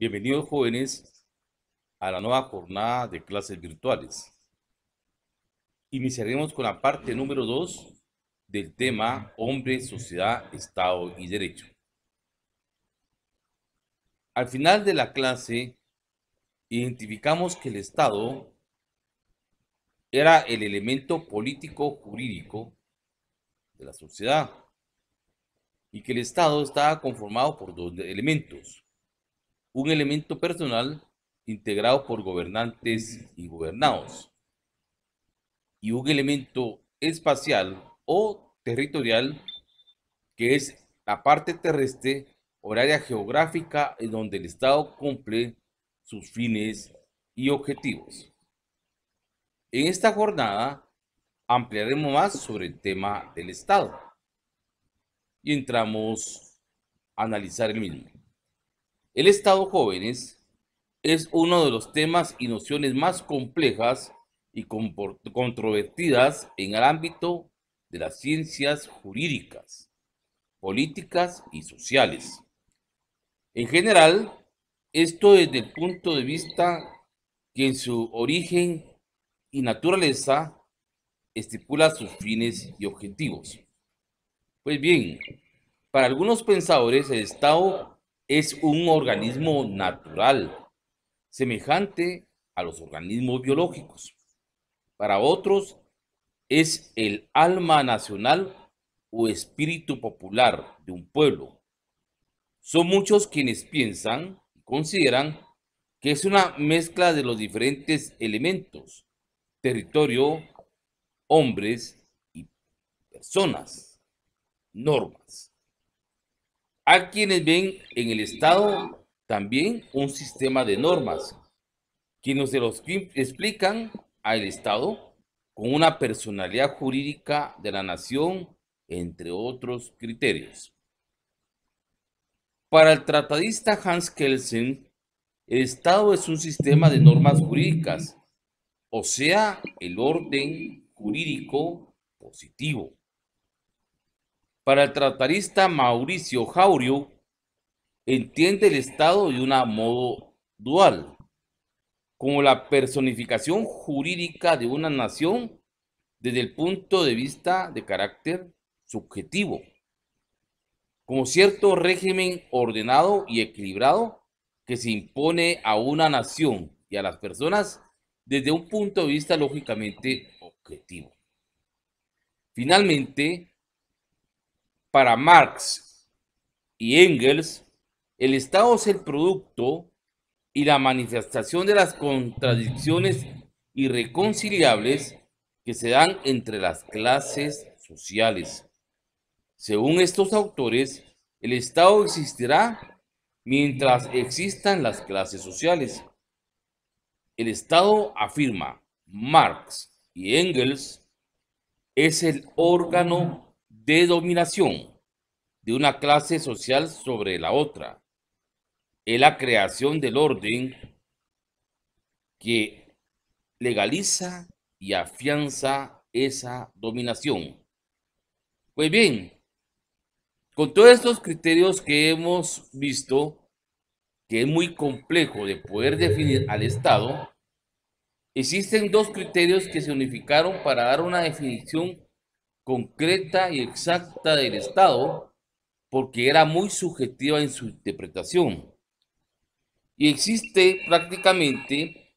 Bienvenidos jóvenes a la nueva jornada de clases virtuales. Iniciaremos con la parte número 2 del tema Hombre, Sociedad, Estado y Derecho. Al final de la clase, identificamos que el Estado era el elemento político-jurídico de la sociedad y que el Estado estaba conformado por dos elementos, un elemento personal integrado por gobernantes y gobernados, y un elemento espacial o territorial, que es la parte terrestre o área geográfica en donde el Estado cumple sus fines y objetivos. En esta jornada ampliaremos más sobre el tema del Estado y entramos a analizar el mínimo. El Estado Jóvenes es uno de los temas y nociones más complejas y controvertidas en el ámbito de las ciencias jurídicas, políticas y sociales. En general, esto desde el punto de vista que en su origen y naturaleza estipula sus fines y objetivos. Pues bien, para algunos pensadores el Estado es un organismo natural, semejante a los organismos biológicos. Para otros, es el alma nacional o espíritu popular de un pueblo. Son muchos quienes piensan y consideran que es una mezcla de los diferentes elementos, territorio, hombres y personas, normas a quienes ven en el Estado también un sistema de normas, quienes se los explican al Estado con una personalidad jurídica de la nación, entre otros criterios. Para el tratadista Hans Kelsen, el Estado es un sistema de normas jurídicas, o sea, el orden jurídico positivo para el tratarista Mauricio Jaurio, entiende el Estado de una modo dual, como la personificación jurídica de una nación desde el punto de vista de carácter subjetivo, como cierto régimen ordenado y equilibrado que se impone a una nación y a las personas desde un punto de vista lógicamente objetivo. Finalmente, para Marx y Engels, el Estado es el producto y la manifestación de las contradicciones irreconciliables que se dan entre las clases sociales. Según estos autores, el Estado existirá mientras existan las clases sociales. El Estado, afirma Marx y Engels, es el órgano de dominación de una clase social sobre la otra. Es la creación del orden que legaliza y afianza esa dominación. Pues bien, con todos estos criterios que hemos visto, que es muy complejo de poder definir al Estado, existen dos criterios que se unificaron para dar una definición concreta y exacta del Estado porque era muy subjetiva en su interpretación. Y existe prácticamente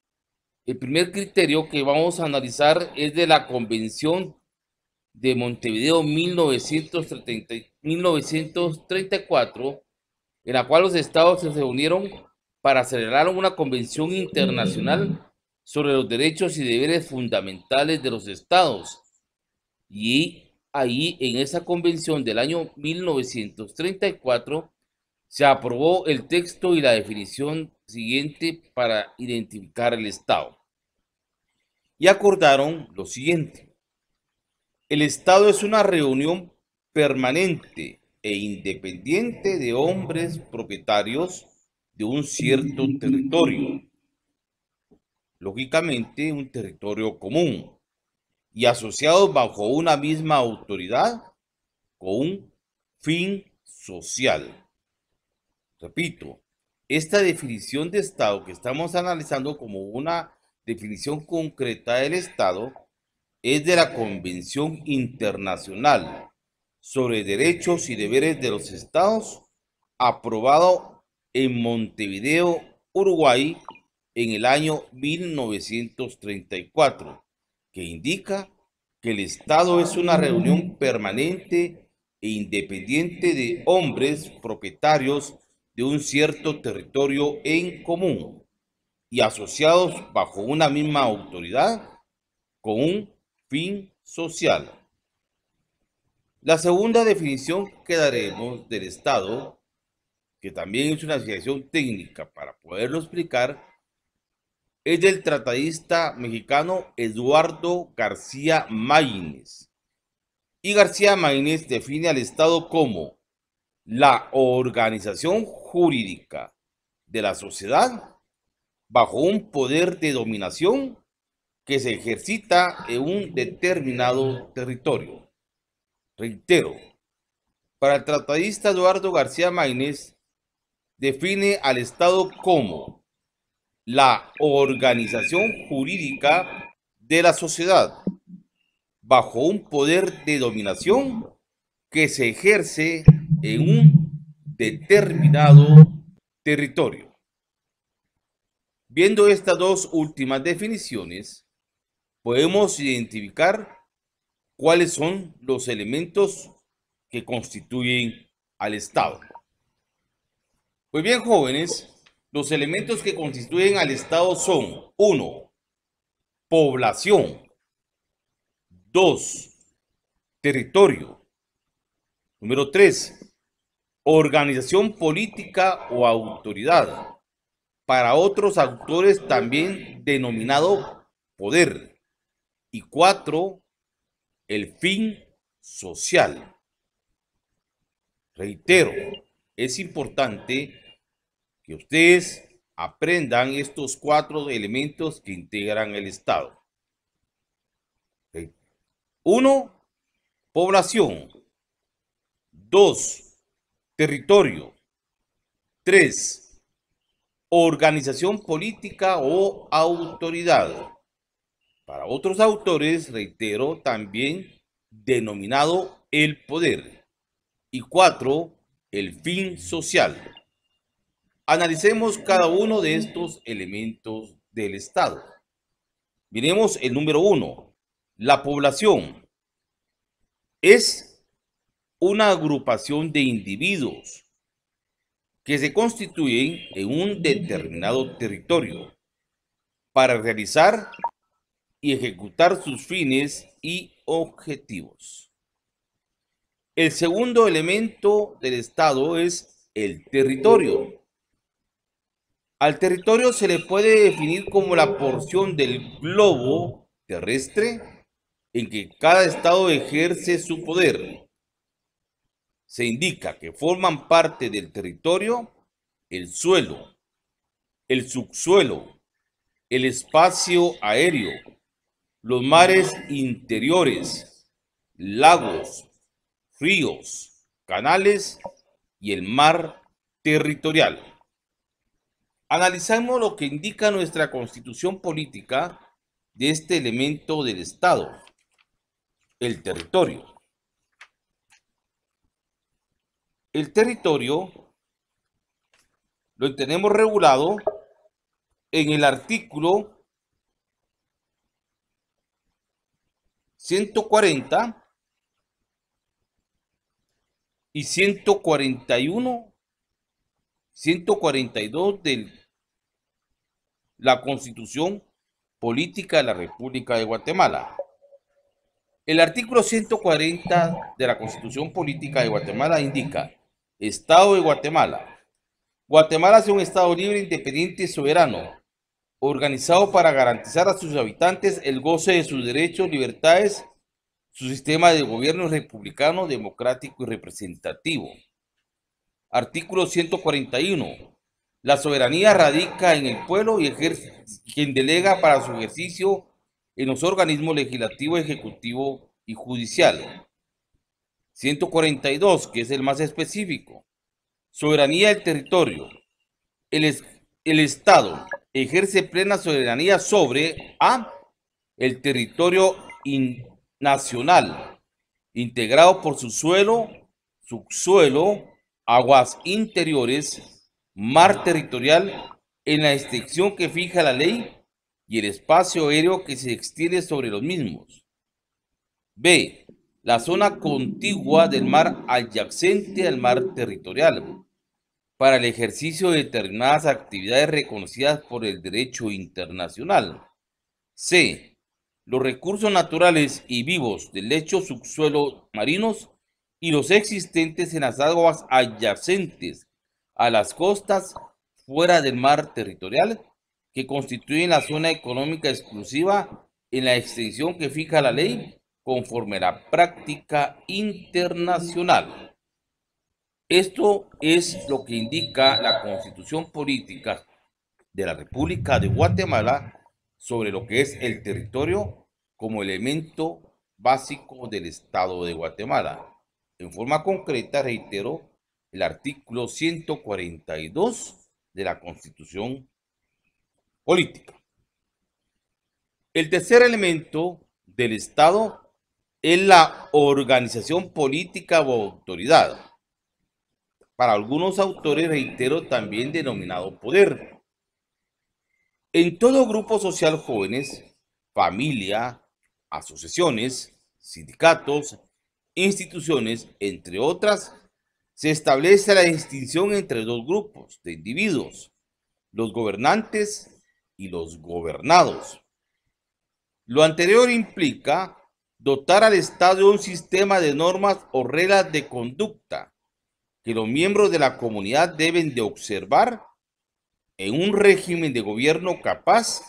el primer criterio que vamos a analizar es de la Convención de Montevideo 1930, 1934, en la cual los estados se reunieron para celebrar una convención internacional sobre los derechos y deberes fundamentales de los estados y ahí en esa convención del año 1934 se aprobó el texto y la definición siguiente para identificar el Estado. Y acordaron lo siguiente. El Estado es una reunión permanente e independiente de hombres propietarios de un cierto territorio. Lógicamente, un territorio común y asociados bajo una misma autoridad con un fin social. Repito, esta definición de Estado que estamos analizando como una definición concreta del Estado es de la Convención Internacional sobre Derechos y Deberes de los Estados, aprobado en Montevideo, Uruguay, en el año 1934, que indica que el Estado es una reunión permanente e independiente de hombres propietarios de un cierto territorio en común y asociados bajo una misma autoridad con un fin social. La segunda definición que daremos del Estado, que también es una asociación técnica para poderlo explicar, es del tratadista mexicano Eduardo García maínez Y García Maínez define al Estado como la organización jurídica de la sociedad bajo un poder de dominación que se ejercita en un determinado territorio. Reitero, para el tratadista Eduardo García maínez define al Estado como la organización jurídica de la sociedad bajo un poder de dominación que se ejerce en un determinado territorio. Viendo estas dos últimas definiciones, podemos identificar cuáles son los elementos que constituyen al Estado. Pues bien, jóvenes, los elementos que constituyen al Estado son, uno, población, dos, territorio, número tres, organización política o autoridad, para otros autores también denominado poder, y cuatro, el fin social. Reitero, es importante ustedes aprendan estos cuatro elementos que integran el Estado. Uno, población. Dos, territorio. Tres, organización política o autoridad. Para otros autores, reitero, también denominado el poder. Y cuatro, el fin social. Analicemos cada uno de estos elementos del Estado. Miremos el número uno. La población es una agrupación de individuos que se constituyen en un determinado territorio para realizar y ejecutar sus fines y objetivos. El segundo elemento del Estado es el territorio al territorio se le puede definir como la porción del globo terrestre en que cada estado ejerce su poder. Se indica que forman parte del territorio el suelo, el subsuelo, el espacio aéreo, los mares interiores, lagos, ríos, canales y el mar territorial. Analizamos lo que indica nuestra constitución política de este elemento del Estado, el territorio. El territorio lo tenemos regulado en el artículo 140 y 141, 142 del la constitución política de la República de Guatemala. El artículo 140 de la Constitución Política de Guatemala indica, Estado de Guatemala. Guatemala es un Estado libre, independiente y soberano, organizado para garantizar a sus habitantes el goce de sus derechos, libertades, su sistema de gobierno republicano, democrático y representativo. Artículo 141. La soberanía radica en el pueblo y ejerce, quien delega para su ejercicio en los organismos legislativo, ejecutivo y judicial. 142, que es el más específico. Soberanía del territorio. El, Estado ejerce plena soberanía sobre El territorio nacional, integrado por su suelo, subsuelo, aguas interiores, mar territorial en la extensión que fija la ley y el espacio aéreo que se extiende sobre los mismos. B. La zona contigua del mar adyacente al mar territorial para el ejercicio de determinadas actividades reconocidas por el derecho internacional. C. Los recursos naturales y vivos del lecho subsuelo marinos y los existentes en las aguas adyacentes a las costas fuera del mar territorial que constituyen la zona económica exclusiva en la extensión que fija la ley conforme a la práctica internacional. Esto es lo que indica la constitución política de la República de Guatemala sobre lo que es el territorio como elemento básico del Estado de Guatemala. En forma concreta, reitero, el artículo 142 de la Constitución Política. El tercer elemento del Estado es la organización política o autoridad. Para algunos autores, reitero, también denominado poder. En todo grupo social jóvenes, familia, asociaciones, sindicatos, instituciones, entre otras, se establece la distinción entre dos grupos de individuos, los gobernantes y los gobernados. Lo anterior implica dotar al Estado de un sistema de normas o reglas de conducta que los miembros de la comunidad deben de observar en un régimen de gobierno capaz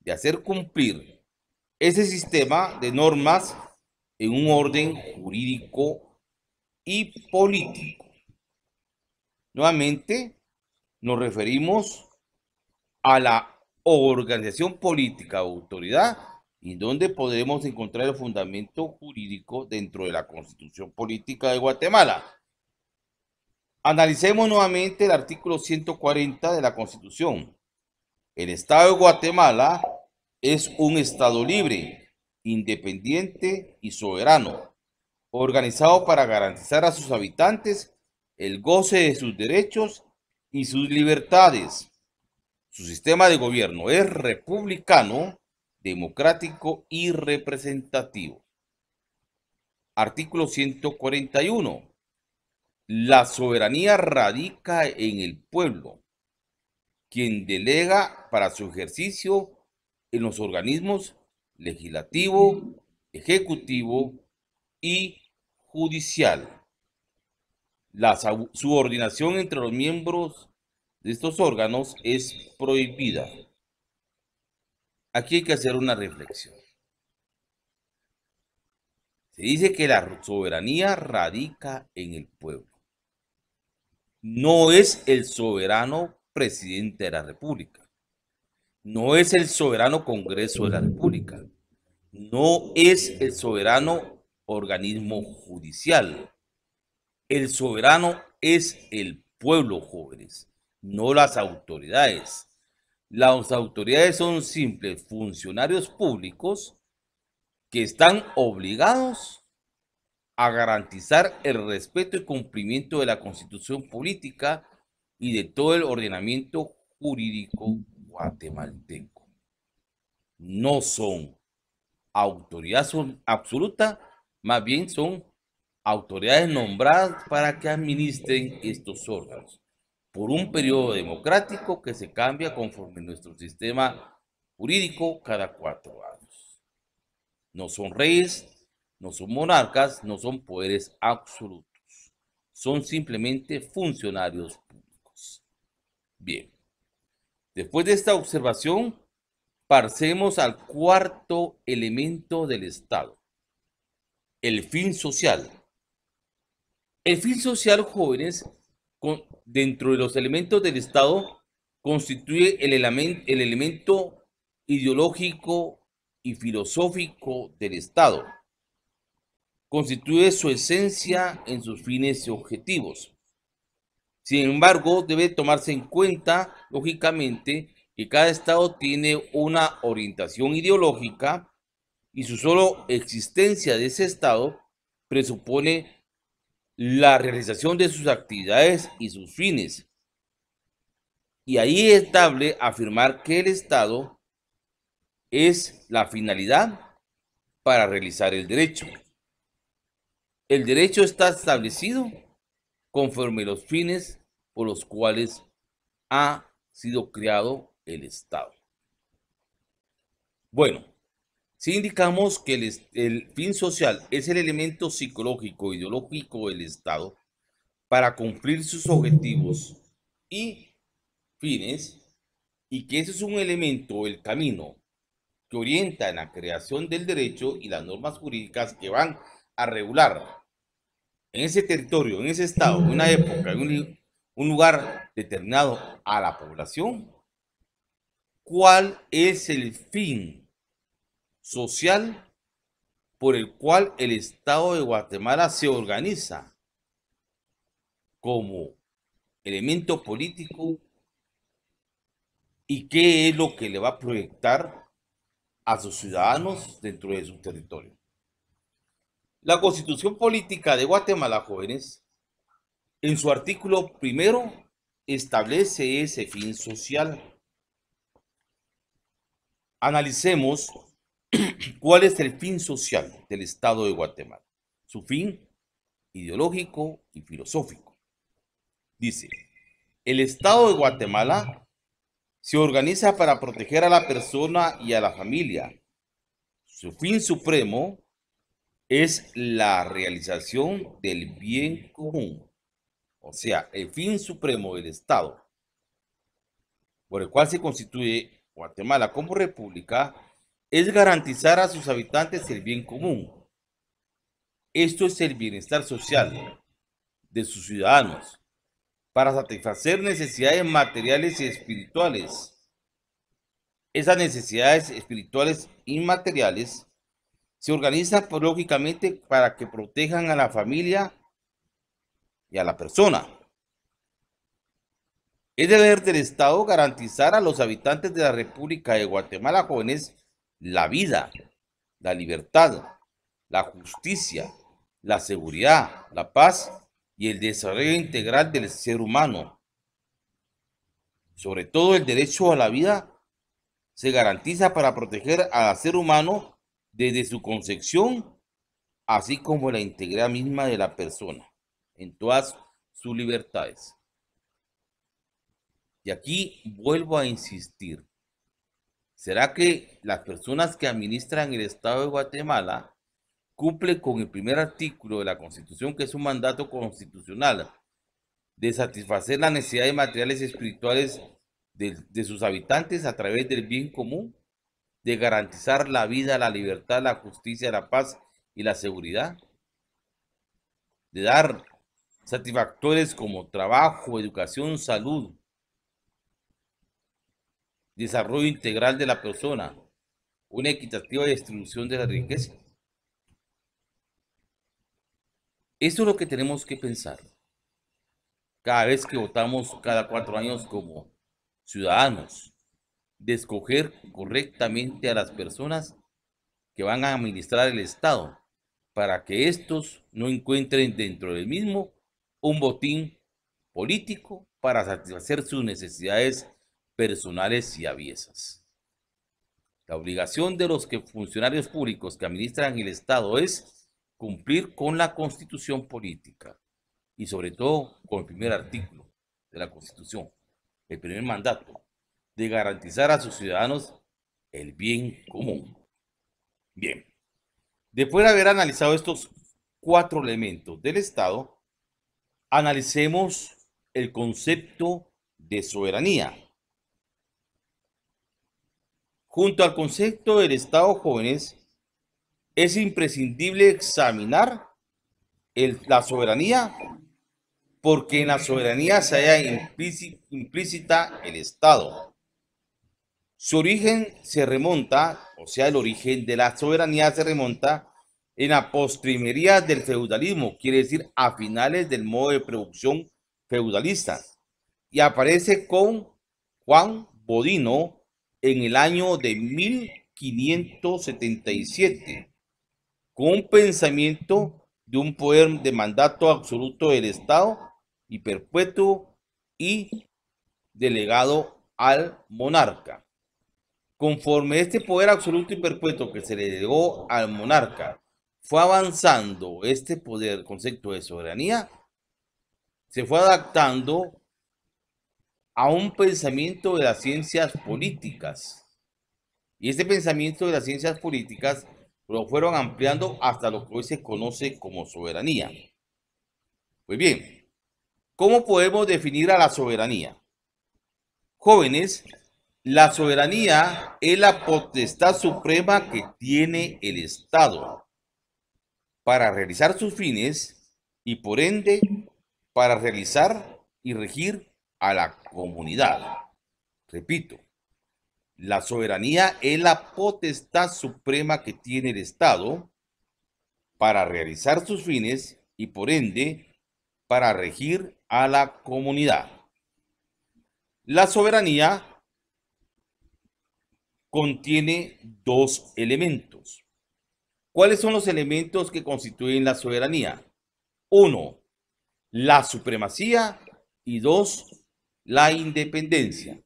de hacer cumplir ese sistema de normas en un orden jurídico y político. Nuevamente nos referimos a la organización política o autoridad y donde podemos encontrar el fundamento jurídico dentro de la Constitución Política de Guatemala. Analicemos nuevamente el artículo 140 de la Constitución. El Estado de Guatemala es un Estado libre, independiente y soberano, organizado para garantizar a sus habitantes el goce de sus derechos y sus libertades. Su sistema de gobierno es republicano, democrático y representativo. Artículo 141. La soberanía radica en el pueblo, quien delega para su ejercicio en los organismos legislativo, ejecutivo y judicial la subordinación entre los miembros de estos órganos es prohibida. Aquí hay que hacer una reflexión. Se dice que la soberanía radica en el pueblo. No es el soberano presidente de la República. No es el soberano Congreso de la República. No es el soberano organismo judicial el soberano es el pueblo, jóvenes, no las autoridades. Las autoridades son simples funcionarios públicos que están obligados a garantizar el respeto y cumplimiento de la constitución política y de todo el ordenamiento jurídico guatemalteco. No son autoridad absoluta, más bien son autoridades nombradas para que administren estos órganos por un periodo democrático que se cambia conforme nuestro sistema jurídico cada cuatro años. No son reyes, no son monarcas, no son poderes absolutos, son simplemente funcionarios públicos. Bien, después de esta observación, parcemos al cuarto elemento del Estado, el fin social el fin social jóvenes con, dentro de los elementos del Estado constituye el, el elemento ideológico y filosófico del Estado. Constituye su esencia en sus fines y objetivos. Sin embargo, debe tomarse en cuenta, lógicamente, que cada Estado tiene una orientación ideológica y su solo existencia de ese Estado presupone la realización de sus actividades y sus fines. Y ahí es estable afirmar que el Estado es la finalidad para realizar el derecho. El derecho está establecido conforme los fines por los cuales ha sido creado el Estado. Bueno, si indicamos que el, fin social es el elemento psicológico, ideológico del Estado para cumplir sus objetivos y fines, y que ese es un elemento, el camino, que orienta en la creación del derecho y las normas jurídicas que van a regular en ese territorio, en ese Estado, en una época, en un, un lugar determinado a la población, ¿cuál es el fin? social por el cual el Estado de Guatemala se organiza como elemento político y qué es lo que le va a proyectar a sus ciudadanos dentro de su territorio. La constitución política de Guatemala, jóvenes, en su artículo primero establece ese fin social. Analicemos ¿Cuál es el fin social del Estado de Guatemala? Su fin ideológico y filosófico. Dice, el Estado de Guatemala se organiza para proteger a la persona y a la familia. Su fin supremo es la realización del bien común. O sea, el fin supremo del Estado, por el cual se constituye Guatemala como república, es garantizar a sus habitantes el bien común. Esto es el bienestar social de sus ciudadanos para satisfacer necesidades materiales y espirituales. Esas necesidades espirituales y materiales se organizan lógicamente para que protejan a la familia y a la persona. Es deber del Estado garantizar a los habitantes de la República de Guatemala jóvenes la vida, la libertad, la justicia, la seguridad, la paz y el desarrollo integral del ser humano. Sobre todo el derecho a la vida se garantiza para proteger al ser humano desde su concepción, así como la integridad misma de la persona en todas sus libertades. Y aquí vuelvo a insistir, ¿Será que las personas que administran el Estado de Guatemala cumplen con el primer artículo de la Constitución, que es un mandato constitucional de satisfacer las necesidades materiales y espirituales de, de sus habitantes a través del bien común, de garantizar la vida, la libertad, la justicia, la paz y la seguridad, de dar satisfactores como trabajo, educación, salud, desarrollo integral de la persona, una equitativa distribución de la riqueza. Eso es lo que tenemos que pensar. Cada vez que votamos cada cuatro años como ciudadanos, de escoger correctamente a las personas que van a administrar el Estado para que estos no encuentren dentro del mismo un botín político para satisfacer sus necesidades personales y aviesas. La obligación de los funcionarios públicos que administran el Estado es cumplir con la constitución política y sobre todo con el primer artículo de la constitución, el primer mandato, de garantizar a sus ciudadanos el bien común. Bien, después de haber analizado estos cuatro elementos del Estado, analicemos el concepto de soberanía Junto al concepto del Estado jóvenes, es imprescindible examinar la soberanía, porque en la soberanía se halla implícita el Estado. Su origen se remonta, o sea, el origen de la soberanía se remonta en la postrimería del feudalismo, quiere decir a finales del modo de producción feudalista, y aparece con Juan Bodino en el año de 1577, con un pensamiento de un poder de mandato absoluto del Estado y perpetuo y delegado al monarca. Conforme este poder absoluto y perpetuo que se le delegó al monarca fue avanzando este poder, concepto de soberanía, se fue adaptando a un pensamiento de las ciencias políticas. Y este pensamiento de las ciencias políticas lo fueron ampliando hasta lo que hoy se conoce como soberanía. muy bien, ¿cómo podemos definir a la soberanía? Jóvenes, la soberanía es la potestad suprema que tiene el Estado para realizar sus fines y por ende para realizar y regir a la comunidad. Repito, la soberanía es la potestad suprema que tiene el Estado para realizar sus fines y por ende para regir a la comunidad. La soberanía contiene dos elementos. ¿Cuáles son los elementos que constituyen la soberanía? Uno, la supremacía y dos, la independencia.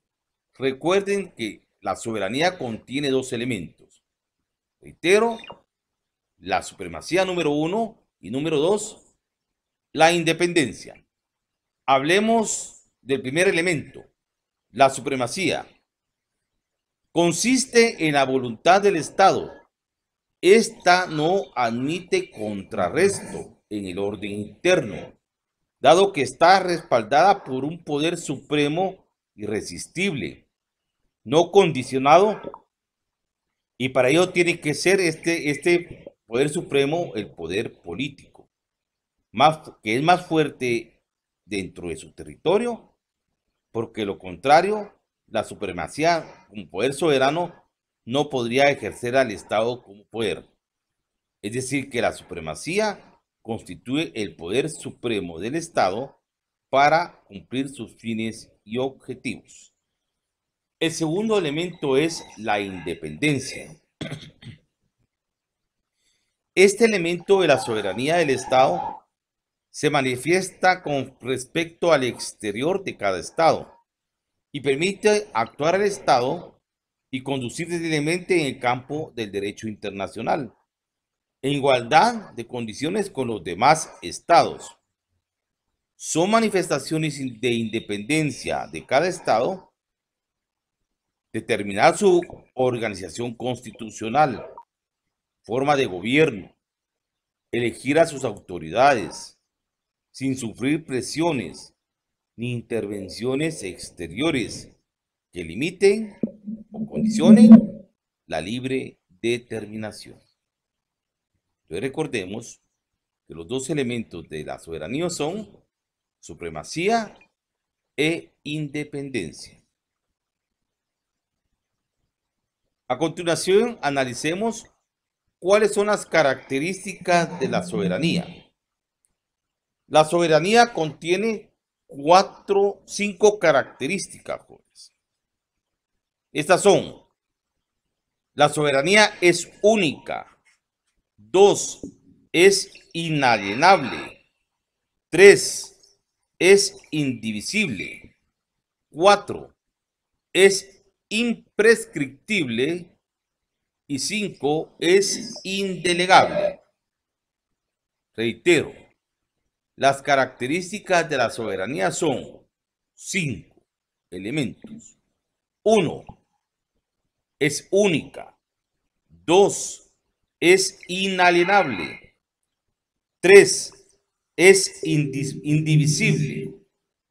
Recuerden que la soberanía contiene dos elementos. Reitero, la supremacía número uno y número dos, la independencia. Hablemos del primer elemento, la supremacía. Consiste en la voluntad del Estado. Esta no admite contrarresto en el orden interno dado que está respaldada por un poder supremo irresistible, no condicionado, y para ello tiene que ser este, este poder supremo el poder político, más, que es más fuerte dentro de su territorio, porque lo contrario, la supremacía un poder soberano no podría ejercer al Estado como poder. Es decir, que la supremacía constituye el poder supremo del Estado para cumplir sus fines y objetivos. El segundo elemento es la independencia. Este elemento de la soberanía del Estado se manifiesta con respecto al exterior de cada Estado y permite actuar al Estado y conducir decididamente en el campo del derecho internacional en igualdad de condiciones con los demás estados. Son manifestaciones de independencia de cada estado determinar su organización constitucional, forma de gobierno, elegir a sus autoridades sin sufrir presiones ni intervenciones exteriores que limiten o condicionen la libre determinación recordemos que los dos elementos de la soberanía son supremacía e independencia. A continuación, analicemos cuáles son las características de la soberanía. La soberanía contiene cuatro, cinco características. Estas son, la soberanía es única, Dos, es inalienable. Tres, es indivisible. Cuatro, es imprescriptible. Y cinco, es indelegable. Reitero, las características de la soberanía son cinco elementos. Uno, es única. Dos, es inalienable. tres Es indivisible.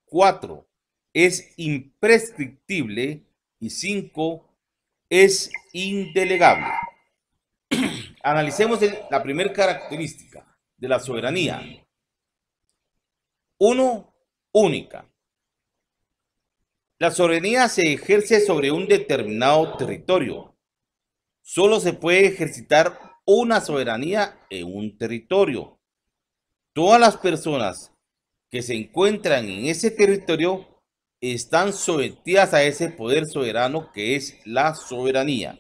cuatro Es imprescriptible. Y cinco Es indelegable. Analicemos la primera característica de la soberanía. Uno, única. La soberanía se ejerce sobre un determinado territorio. Solo se puede ejercitar una soberanía en un territorio. Todas las personas que se encuentran en ese territorio están sometidas a ese poder soberano que es la soberanía.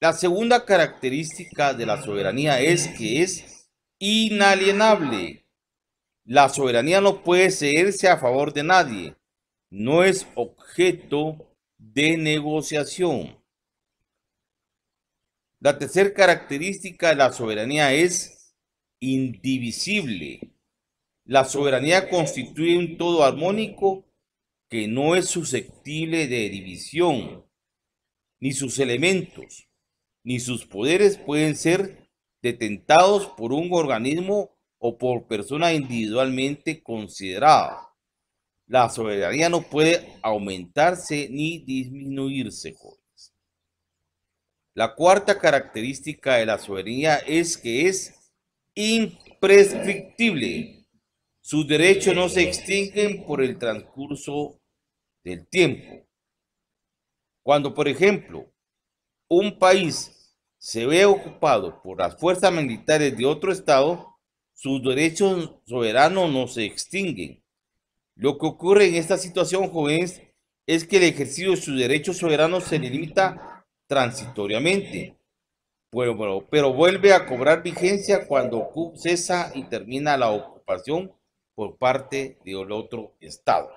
La segunda característica de la soberanía es que es inalienable. La soberanía no puede cederse a favor de nadie. No es objeto de negociación. La tercera característica de la soberanía es indivisible. La soberanía constituye un todo armónico que no es susceptible de división, ni sus elementos, ni sus poderes pueden ser detentados por un organismo o por persona individualmente considerada. La soberanía no puede aumentarse ni disminuirse. La cuarta característica de la soberanía es que es imprescriptible. Sus derechos no se extinguen por el transcurso del tiempo. Cuando, por ejemplo, un país se ve ocupado por las fuerzas militares de otro estado, sus derechos soberanos no se extinguen. Lo que ocurre en esta situación, jóvenes, es que el ejercicio de sus derechos soberanos se limita transitoriamente, pero, vuelve a cobrar vigencia cuando cesa y termina la ocupación por parte del otro Estado.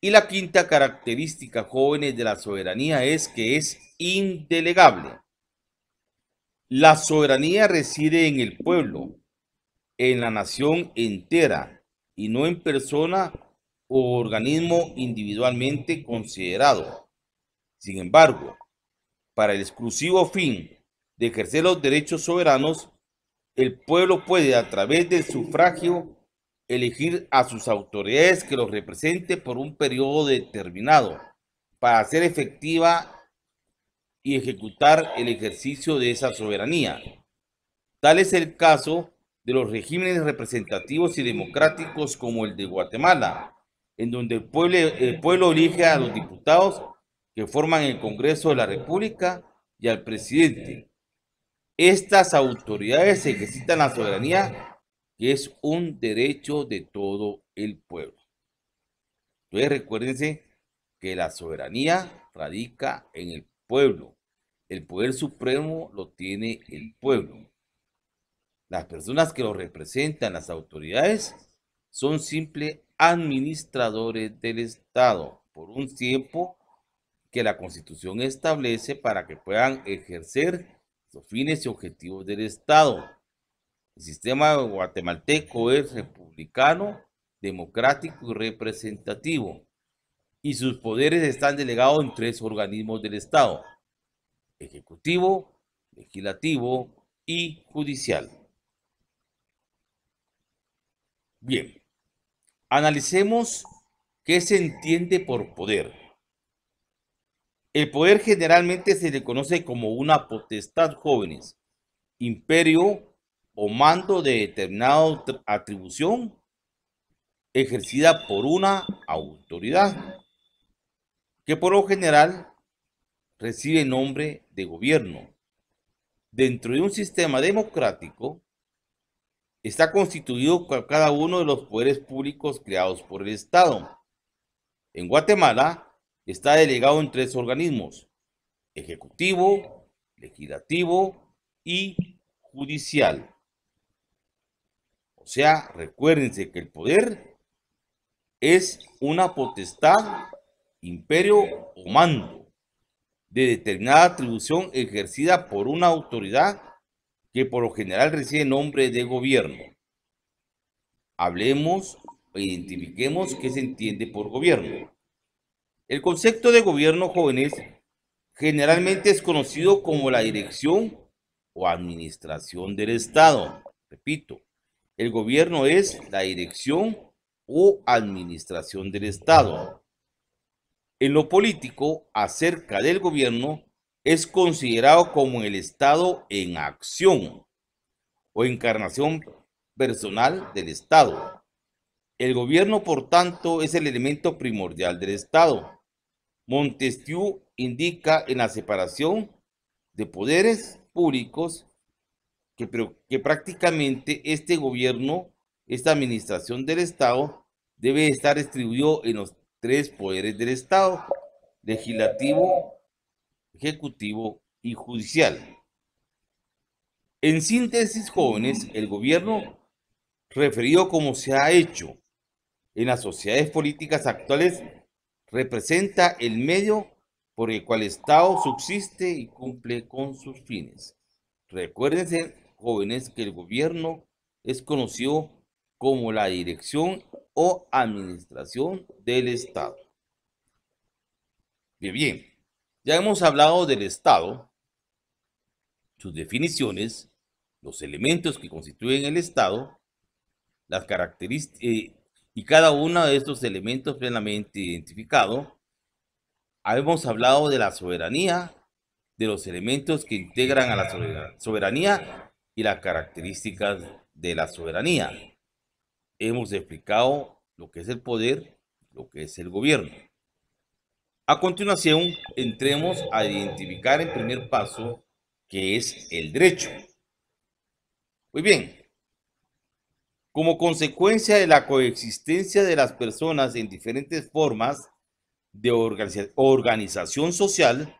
Y la quinta característica, jóvenes, de la soberanía es que es indelegable. La soberanía reside en el pueblo, en la nación entera y no en persona o organismo individualmente considerado. Sin embargo, para el exclusivo fin de ejercer los derechos soberanos, el pueblo puede a través del sufragio elegir a sus autoridades que los represente por un periodo determinado para hacer efectiva y ejecutar el ejercicio de esa soberanía. Tal es el caso de los regímenes representativos y democráticos como el de Guatemala, en donde el pueblo, el pueblo elige a los diputados que forman el Congreso de la República y al presidente. Estas autoridades ejercitan la soberanía, que es un derecho de todo el pueblo. Entonces recuérdense que la soberanía radica en el pueblo. El poder supremo lo tiene el pueblo. Las personas que lo representan, las autoridades, son simples administradores del Estado por un tiempo que la Constitución establece para que puedan ejercer los fines y objetivos del Estado. El sistema guatemalteco es republicano, democrático y representativo, y sus poderes están delegados en tres organismos del Estado, ejecutivo, legislativo y judicial. Bien, analicemos qué se entiende por poder. El poder generalmente se le conoce como una potestad jóvenes, imperio o mando de determinada atribución ejercida por una autoridad, que por lo general recibe nombre de gobierno. Dentro de un sistema democrático está constituido cada uno de los poderes públicos creados por el Estado. En Guatemala, está delegado en tres organismos, ejecutivo, legislativo y judicial. O sea, recuérdense que el poder es una potestad, imperio o mando de determinada atribución ejercida por una autoridad que por lo general recibe nombre de gobierno. Hablemos e identifiquemos qué se entiende por gobierno. El concepto de gobierno jóvenes, generalmente es conocido como la dirección o administración del Estado. Repito, el gobierno es la dirección o administración del Estado. En lo político, acerca del gobierno, es considerado como el Estado en acción o encarnación personal del Estado. El gobierno, por tanto, es el elemento primordial del Estado. Montesquieu indica en la separación de poderes públicos que, que prácticamente este gobierno, esta administración del Estado, debe estar distribuido en los tres poderes del Estado, legislativo, ejecutivo y judicial. En síntesis, jóvenes, el gobierno, referido como se ha hecho en las sociedades políticas actuales, representa el medio por el cual el Estado subsiste y cumple con sus fines. Recuérdense, jóvenes, que el gobierno es conocido como la dirección o administración del Estado. Bien, bien, ya hemos hablado del Estado, sus definiciones, los elementos que constituyen el Estado, las características, eh, y cada uno de estos elementos plenamente identificado, hemos hablado de la soberanía, de los elementos que integran a la soberanía y las características de la soberanía. Hemos explicado lo que es el poder, lo que es el gobierno. A continuación, entremos a identificar el primer paso, que es el derecho. Muy bien, como consecuencia de la coexistencia de las personas en diferentes formas de organización social,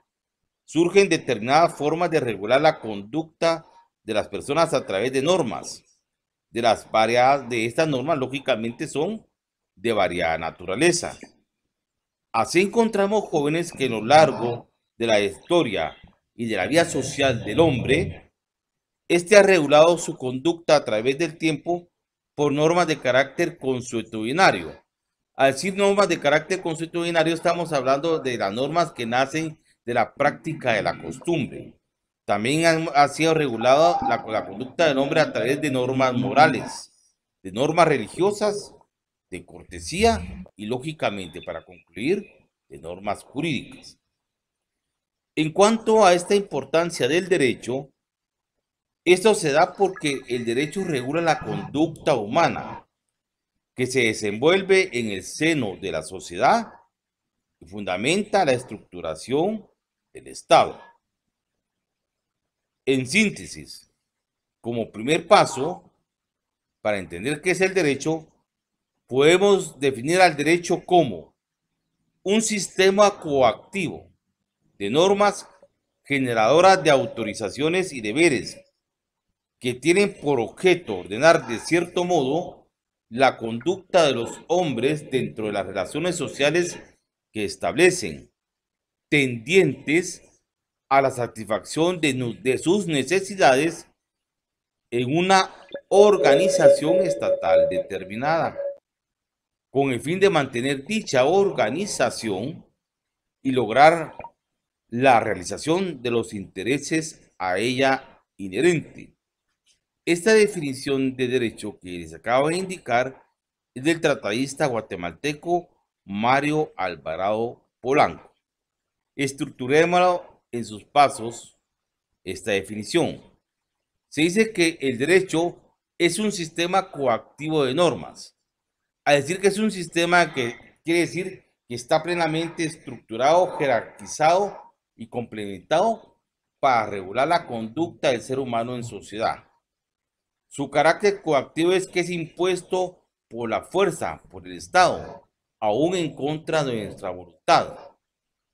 surgen determinadas formas de regular la conducta de las personas a través de normas. De las de estas normas, lógicamente, son de variada naturaleza. Así encontramos jóvenes que a lo largo de la historia y de la vida social del hombre, este ha regulado su conducta a través del tiempo por normas de carácter consuetudinario. Al decir normas de carácter consuetudinario, estamos hablando de las normas que nacen de la práctica de la costumbre. También ha sido regulada la, conducta del hombre a través de normas morales, de normas religiosas, de cortesía y, lógicamente, para concluir, de normas jurídicas. En cuanto a esta importancia del derecho, esto se da porque el derecho regula la conducta humana que se desenvuelve en el seno de la sociedad y fundamenta la estructuración del Estado. En síntesis, como primer paso, para entender qué es el derecho, podemos definir al derecho como un sistema coactivo de normas generadoras de autorizaciones y deberes que tienen por objeto ordenar de cierto modo la conducta de los hombres dentro de las relaciones sociales que establecen, tendientes a la satisfacción de, de sus necesidades en una organización estatal determinada, con el fin de mantener dicha organización y lograr la realización de los intereses a ella inherentes. Esta definición de derecho que les acabo de indicar es del tratadista guatemalteco Mario Alvarado Polanco. Estructurémoslo en sus pasos esta definición. Se dice que el derecho es un sistema coactivo de normas. A decir que es un sistema que quiere decir que está plenamente estructurado, jerarquizado y complementado para regular la conducta del ser humano en sociedad. Su carácter coactivo es que es impuesto por la fuerza, por el Estado, aún en contra de nuestra voluntad.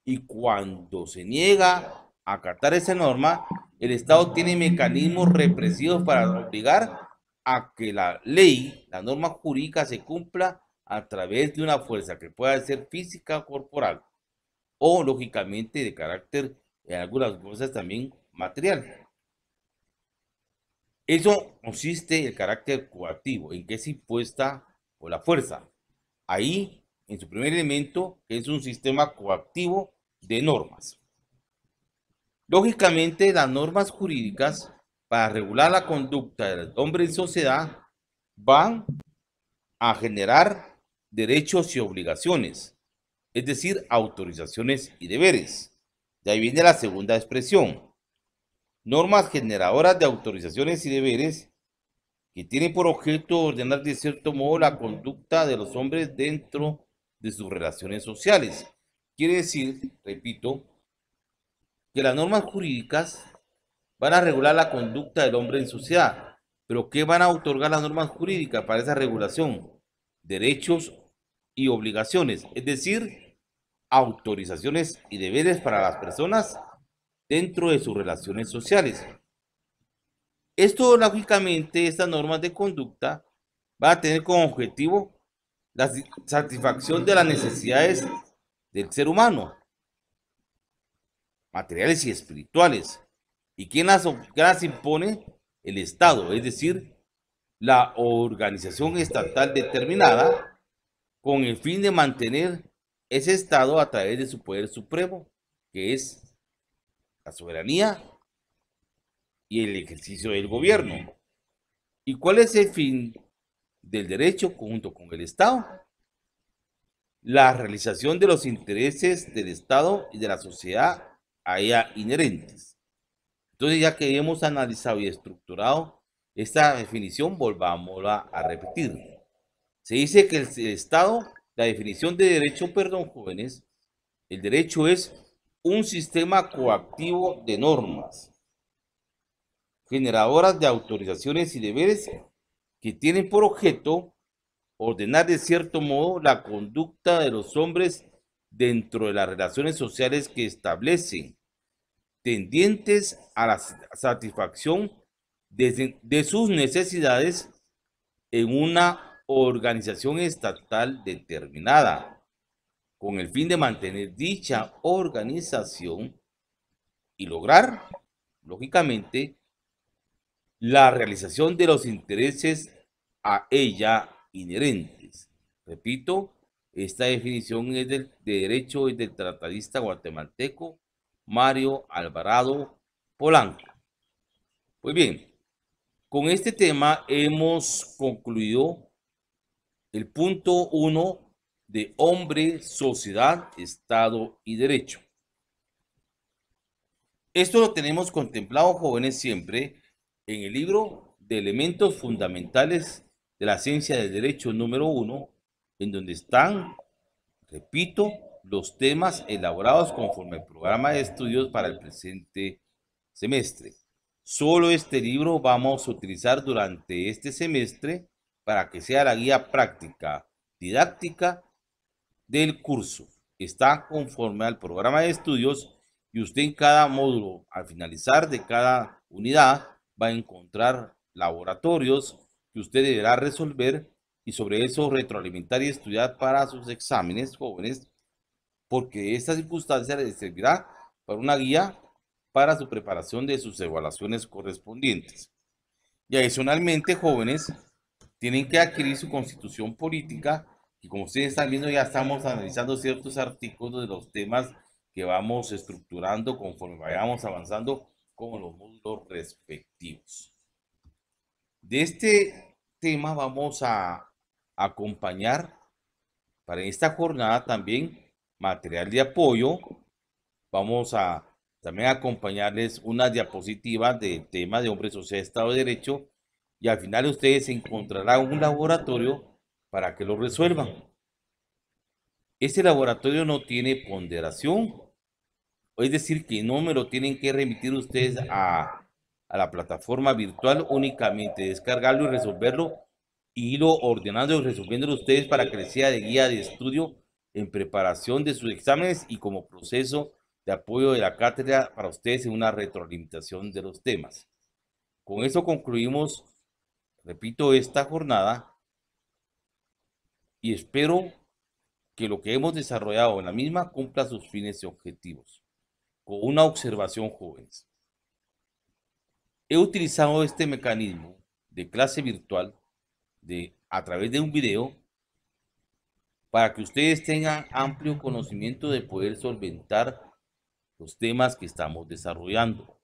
Y cuando se niega a acatar esa norma, el Estado tiene mecanismos represivos para obligar a que la ley, la norma jurídica se cumpla a través de una fuerza que pueda ser física corporal o lógicamente de carácter en algunas cosas también material. Eso consiste en el carácter coactivo, en que es impuesta por la fuerza. Ahí, en su primer elemento, es un sistema coactivo de normas. Lógicamente, las normas jurídicas para regular la conducta del hombre en sociedad van a generar derechos y obligaciones, es decir, autorizaciones y deberes. De ahí viene la segunda expresión, normas generadoras de autorizaciones y deberes que tienen por objeto ordenar de cierto modo la conducta de los hombres dentro de sus relaciones sociales. Quiere decir, repito, que las normas jurídicas van a regular la conducta del hombre en sociedad, pero ¿qué van a otorgar las normas jurídicas para esa regulación? Derechos y obligaciones, es decir, autorizaciones y deberes para las personas dentro de sus relaciones sociales. Esto, lógicamente, estas normas de conducta va a tener como objetivo la satisfacción de las necesidades del ser humano, materiales y espirituales. ¿Y quién las, las impone? El Estado, es decir, la organización estatal determinada con el fin de mantener ese Estado a través de su poder supremo, que es la soberanía y el ejercicio del gobierno. ¿Y cuál es el fin del derecho junto con el Estado? La realización de los intereses del Estado y de la sociedad allá inherentes. Entonces, ya que hemos analizado y estructurado esta definición, volvámosla a repetir. Se dice que el Estado, la definición de derecho, perdón, jóvenes, el derecho es un sistema coactivo de normas, generadoras de autorizaciones y deberes que tienen por objeto ordenar de cierto modo la conducta de los hombres dentro de las relaciones sociales que establecen, tendientes a la satisfacción de, de sus necesidades en una organización estatal determinada con el fin de mantener dicha organización y lograr, lógicamente, la realización de los intereses a ella inherentes. Repito, esta definición es del, de derecho del tratadista guatemalteco Mario Alvarado Polanco. Pues bien, con este tema hemos concluido el punto 1 de hombre, sociedad, Estado y derecho. Esto lo tenemos contemplado, jóvenes, siempre en el libro de elementos fundamentales de la ciencia del derecho número uno, en donde están, repito, los temas elaborados conforme al programa de estudios para el presente semestre. Solo este libro vamos a utilizar durante este semestre para que sea la guía práctica, didáctica del curso. Está conforme al programa de estudios y usted en cada módulo, al finalizar de cada unidad, va a encontrar laboratorios que usted deberá resolver y sobre eso retroalimentar y estudiar para sus exámenes jóvenes, porque esta circunstancia le servirá para una guía para su preparación de sus evaluaciones correspondientes. Y adicionalmente, jóvenes, tienen que adquirir su constitución política y como ustedes están viendo, ya estamos analizando ciertos artículos de los temas que vamos estructurando conforme vayamos avanzando con los módulos respectivos. De este tema vamos a acompañar para esta jornada también material de apoyo. Vamos a también acompañarles una diapositiva de tema de hombre sea Estado de Derecho y al final ustedes encontrarán un laboratorio para que lo resuelvan. Este laboratorio no tiene ponderación, es decir, que no me lo tienen que remitir ustedes a, la plataforma virtual, únicamente descargarlo y resolverlo y lo ordenando y resolviendo ustedes para que les sea de guía de estudio en preparación de sus exámenes y como proceso de apoyo de la cátedra para ustedes en una retroalimentación de los temas. Con eso concluimos, repito, esta jornada y espero que lo que hemos desarrollado en la misma cumpla sus fines y objetivos. Con una observación, jóvenes. He utilizado este mecanismo de clase virtual de, a través de un video para que ustedes tengan amplio conocimiento de poder solventar los temas que estamos desarrollando.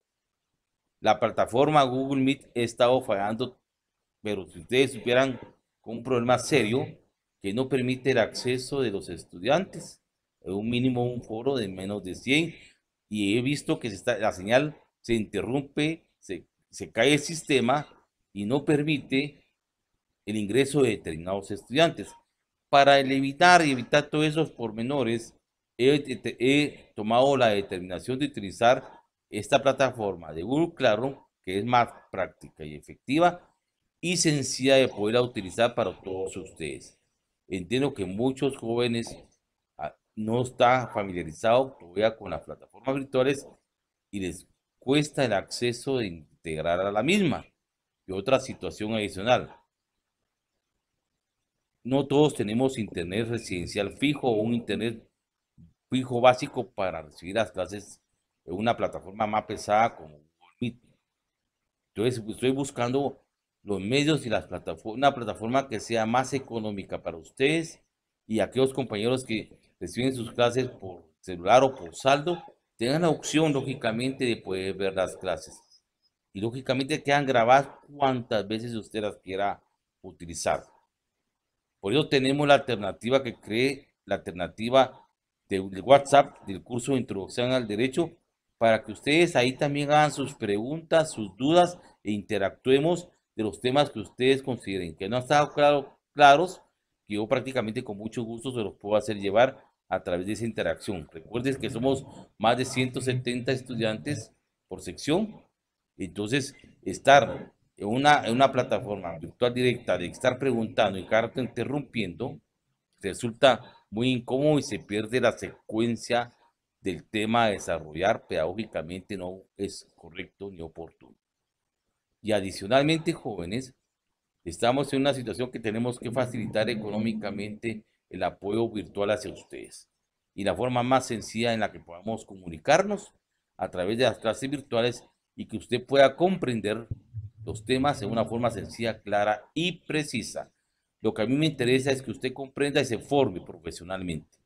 La plataforma Google Meet he estado fallando, pero si ustedes supieran con un problema serio, que no permite el acceso de los estudiantes, un mínimo un foro de menos de 100, y he visto que se está, la señal se interrumpe, se, se cae el sistema y no permite el ingreso de determinados estudiantes. Para evitar y evitar todos esos pormenores, he, tomado la determinación de utilizar esta plataforma de Google Classroom, que es más práctica y efectiva, y sencilla de poderla utilizar para todos ustedes entiendo que muchos jóvenes ah, no están familiarizados todavía con las plataformas virtuales y les cuesta el acceso de integrar a la misma. Y otra situación adicional. No todos tenemos internet residencial fijo o un internet fijo básico para recibir las clases en una plataforma más pesada como Google Entonces, estoy buscando los medios y las plataformas, una plataforma que sea más económica para ustedes y aquellos compañeros que reciben sus clases por celular o por saldo, tengan la opción, lógicamente, de poder ver las clases. Y lógicamente quedan grabadas cuantas veces usted las quiera utilizar. Por eso tenemos la alternativa que cree, la alternativa del de WhatsApp del curso de introducción al derecho, para que ustedes ahí también hagan sus preguntas, sus dudas e interactuemos de los temas que ustedes consideren que no han estado claros, que yo prácticamente con mucho gusto se los puedo hacer llevar a través de esa interacción. Recuerden que somos más de 170 estudiantes por sección, entonces estar en una, plataforma virtual directa de estar preguntando y cada interrumpiendo resulta muy incómodo y se pierde la secuencia del tema a desarrollar pedagógicamente no es correcto ni oportuno y adicionalmente jóvenes, estamos en una situación que tenemos que facilitar económicamente el apoyo virtual hacia ustedes. Y la forma más sencilla en la que podamos comunicarnos a través de las clases virtuales y que usted pueda comprender los temas en una forma sencilla, clara y precisa. Lo que a mí me interesa es que usted comprenda y se forme profesionalmente.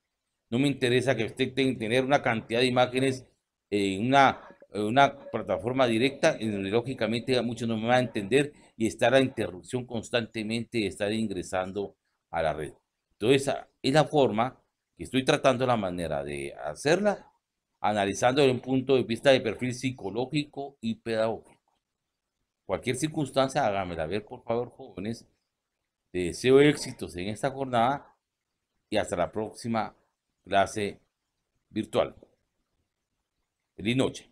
No me interesa que usted tenga tener una cantidad de imágenes en una eh, una plataforma directa, en lógicamente muchos no me van a entender y estar a interrupción constantemente estar ingresando a la red. Entonces, esa es la forma que estoy tratando la manera de hacerla, analizando desde un punto de vista de perfil psicológico y pedagógico. Cualquier circunstancia, hágamela ver, por favor, jóvenes. Te deseo éxitos en esta jornada y hasta la próxima clase virtual. Feliz noche.